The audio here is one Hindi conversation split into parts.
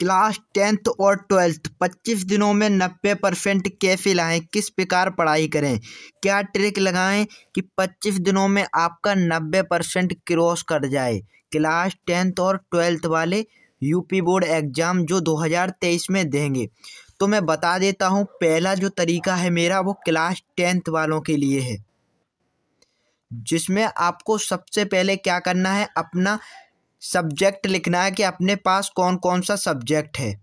क्लास टेंथ और ट्वेल्थ पच्चीस दिनों में नब्बे परसेंट कैसे लाएँ किस प्रकार पढ़ाई करें क्या ट्रिक लगाएं कि पच्चीस दिनों में आपका नब्बे परसेंट क्रॉस कर जाए क्लास टेंथ और ट्वेल्थ वाले यूपी बोर्ड एग्ज़ाम जो 2023 में देंगे तो मैं बता देता हूँ पहला जो तरीका है मेरा वो क्लास टेंथ वालों के लिए है जिसमें आपको सबसे पहले क्या करना है अपना सब्जेक्ट लिखना है कि अपने पास कौन कौन सा सब्जेक्ट है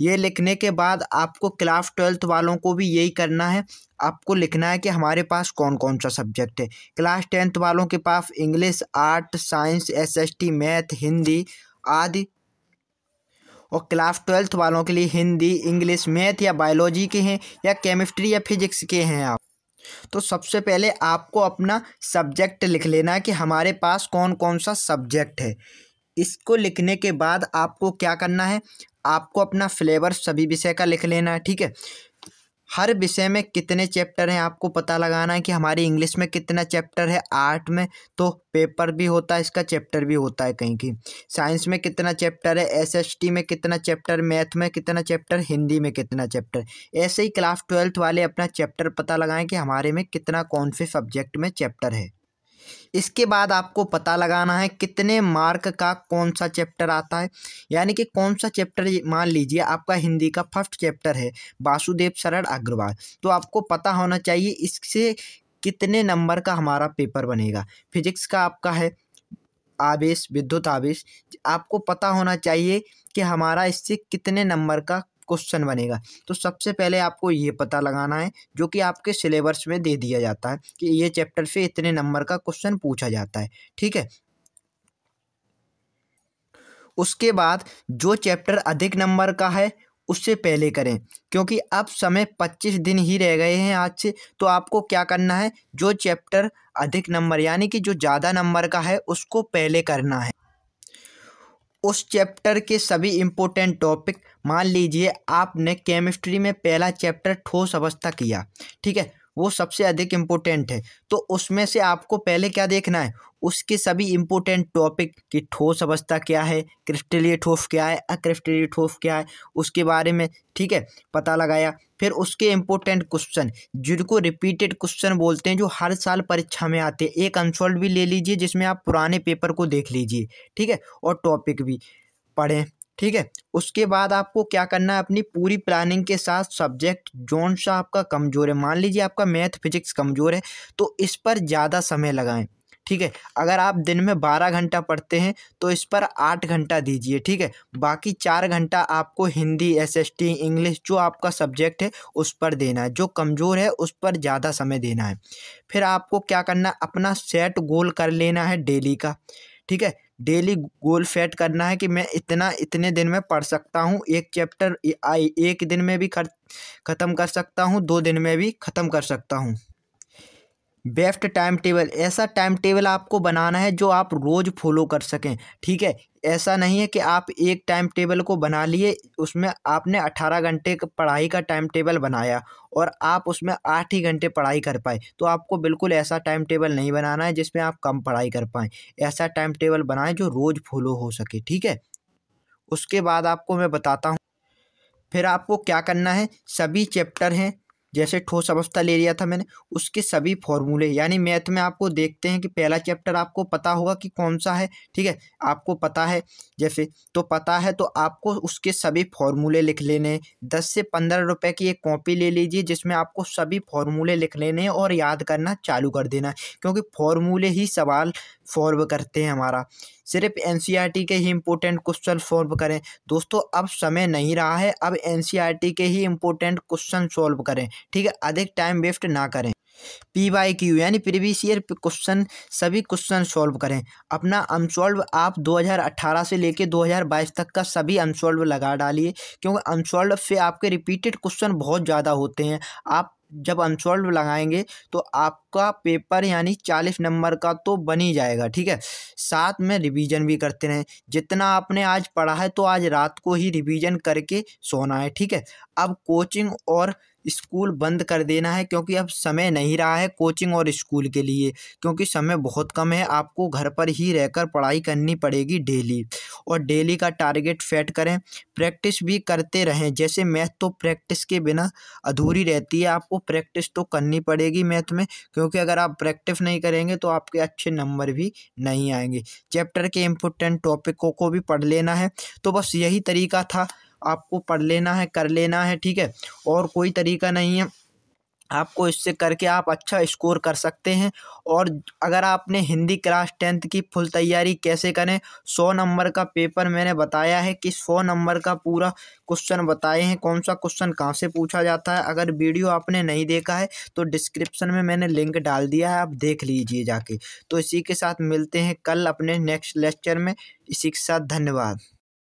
ये लिखने के बाद आपको क्लास ट्वेल्थ वालों को भी यही करना है आपको लिखना है कि हमारे पास कौन कौन सा सब्जेक्ट है क्लास टेंथ वालों के पास English art science SST math Hindi आदि और क्लास ट्वेल्थ वालों के लिए हिंदी इंग्लिश मैथ या बायोलॉजी के हैं या केमिस्ट्री या फिजिक्स के हैं आप तो सबसे पहले आपको अपना सब्जेक्ट लिख लेना है कि हमारे पास कौन कौन सा सब्जेक्ट है इसको लिखने के बाद आपको क्या करना है आपको अपना फ्लेवर सभी विषय का लिख लेना है ठीक है हर विषय में कितने चैप्टर हैं आपको पता लगाना है कि हमारी इंग्लिश में कितना चैप्टर है आर्ट में तो पेपर भी होता है इसका चैप्टर भी होता है कहीं की साइंस में कितना चैप्टर है एसएसटी में कितना चैप्टर मैथ में कितना चैप्टर हिंदी में कितना चैप्टर ऐसे ही क्लास ट्वेल्थ वाले अपना चैप्टर पता लगाएं कि हमारे में कितना कौन से सब्जेक्ट में चैप्टर है इसके बाद आपको पता लगाना है कितने मार्क का कौन सा चैप्टर आता है यानी कि कौन सा चैप्टर मान लीजिए आपका हिंदी का फर्स्ट चैप्टर है वासुदेव शरण अग्रवाल तो आपको पता होना चाहिए इससे कितने नंबर का हमारा पेपर बनेगा फिजिक्स का आपका है आवेश विद्युत आवेश आपको पता होना चाहिए कि हमारा इससे कितने नंबर का क्वेश्चन बनेगा तो सबसे पहले आपको ये पता लगाना है जो कि आपके सिलेबस में दे दिया जाता है कि ये चैप्टर से इतने नंबर का क्वेश्चन पूछा जाता है ठीक है उसके बाद जो चैप्टर अधिक नंबर का है उससे पहले करें क्योंकि अब समय पच्चीस दिन ही रह गए हैं आज से तो आपको क्या करना है जो चैप्टर अधिक नंबर यानी कि जो ज़्यादा नंबर का है उसको पहले करना है उस चैप्टर के सभी इम्पोर्टेंट टॉपिक मान लीजिए आपने केमिस्ट्री में पहला चैप्टर ठोस अवस्था किया ठीक है वो सबसे अधिक इम्पोर्टेंट है तो उसमें से आपको पहले क्या देखना है उसके सभी इम्पोर्टेंट टॉपिक की ठोस अवस्था क्या है क्रिस्टलीय ठोस क्या है अक्रिस्टलीय ठोस क्या है उसके बारे में ठीक है पता लगाया फिर उसके इम्पोर्टेंट क्वेश्चन जिनको रिपीटेड क्वेश्चन बोलते हैं जो हर साल परीक्षा में आते हैं एक अनसोल्व भी ले लीजिए जिसमें आप पुराने पेपर को देख लीजिए ठीक है और टॉपिक भी पढ़ें ठीक है उसके बाद आपको क्या करना है अपनी पूरी प्लानिंग के साथ सब्जेक्ट जोन सा आपका कमज़ोर है मान लीजिए आपका मैथ फिजिक्स कमज़ोर है तो इस पर ज़्यादा समय लगाएं ठीक है अगर आप दिन में बारह घंटा पढ़ते हैं तो इस पर आठ घंटा दीजिए ठीक है बाकी चार घंटा आपको हिंदी एसएसटी इंग्लिश जो आपका सब्जेक्ट है उस पर देना है जो कमज़ोर है उस पर ज़्यादा समय देना है फिर आपको क्या करना अपना सेट गोल कर लेना है डेली का ठीक है डेली गोल सेट करना है कि मैं इतना इतने दिन में पढ़ सकता हूँ एक चैप्टर आई एक दिन में भी ख़त्म कर सकता हूँ दो दिन में भी ख़त्म कर सकता हूँ बेस्ट टाइम टेबल ऐसा टाइम टेबल आपको बनाना है जो आप रोज़ फॉलो कर सकें ठीक है ऐसा नहीं है कि आप एक टाइम टेबल को बना लिए उसमें आपने अट्ठारह घंटे पढ़ाई का टाइम टेबल बनाया और आप उसमें आठ ही घंटे पढ़ाई कर पाए तो आपको बिल्कुल ऐसा टाइम टेबल नहीं बनाना है जिसमें आप कम पढ़ाई कर पाएँ ऐसा टाइम टेबल बनाएं जो रोज़ फॉलो हो सके ठीक है उसके बाद आपको मैं बताता हूँ फिर आपको क्या करना है सभी चैप्टर हैं जैसे ठोस अवस्था ले लिया था मैंने उसके सभी फॉर्मूले यानी मैथ में आपको देखते हैं कि पहला चैप्टर आपको पता होगा कि कौन सा है ठीक है आपको पता है जैसे तो पता है तो आपको उसके सभी फॉर्मूले लिख लेने दस से पंद्रह रुपए की एक कॉपी ले लीजिए जिसमें आपको सभी फॉर्मूले लिख लेने और याद करना चालू कर देना क्योंकि फॉर्मूले ही सवाल फॉर्व करते हैं हमारा सिर्फ एन e के ही इम्पोर्टेंट क्वेश्चन सॉल्व करें दोस्तों अब समय नहीं रहा है अब एन e के ही इम्पोर्टेंट क्वेश्चन सॉल्व करें ठीक है अधिक टाइम वेस्ट ना करें पी वाई क्यू यानी प्रीवियस ईयर क्वेश्चन सभी क्वेश्चन सॉल्व करें अपना अनसॉल्व आप 2018 से लेकर 2022 तक का सभी अनसॉल्व लगा डालिए क्योंकि अनसॉल्व से आपके रिपीटेड क्वेश्चन बहुत ज़्यादा होते हैं आप जब अनसॉल्व लगाएंगे तो आपका पेपर यानी चालीस नंबर का तो बन ही जाएगा ठीक है साथ में रिवीजन भी करते रहें जितना आपने आज पढ़ा है तो आज रात को ही रिवीजन करके सोना है ठीक है अब कोचिंग और स्कूल बंद कर देना है क्योंकि अब समय नहीं रहा है कोचिंग और स्कूल के लिए क्योंकि समय बहुत कम है आपको घर पर ही रहकर पढ़ाई करनी पड़ेगी डेली और डेली का टारगेट फेट करें प्रैक्टिस भी करते रहें जैसे मैथ तो प्रैक्टिस के बिना अधूरी रहती है आपको प्रैक्टिस तो करनी पड़ेगी मैथ में क्योंकि अगर आप प्रैक्टिस नहीं करेंगे तो आपके अच्छे नंबर भी नहीं आएंगे चैप्टर के इम्पोर्टेंट टॉपिकों को भी पढ़ लेना है तो बस यही तरीका था आपको पढ़ लेना है कर लेना है ठीक है और कोई तरीका नहीं है आपको इससे करके आप अच्छा स्कोर कर सकते हैं और अगर आपने हिंदी क्लास टेंथ की फुल तैयारी कैसे करें सौ नंबर का पेपर मैंने बताया है कि सौ नंबर का पूरा क्वेश्चन बताए हैं कौन सा क्वेश्चन कहाँ से पूछा जाता है अगर वीडियो आपने नहीं देखा है तो डिस्क्रिप्शन में मैंने लिंक डाल दिया है आप देख लीजिए जाके तो इसी के साथ मिलते हैं कल अपने नेक्स्ट लेक्चर में इसी के साथ धन्यवाद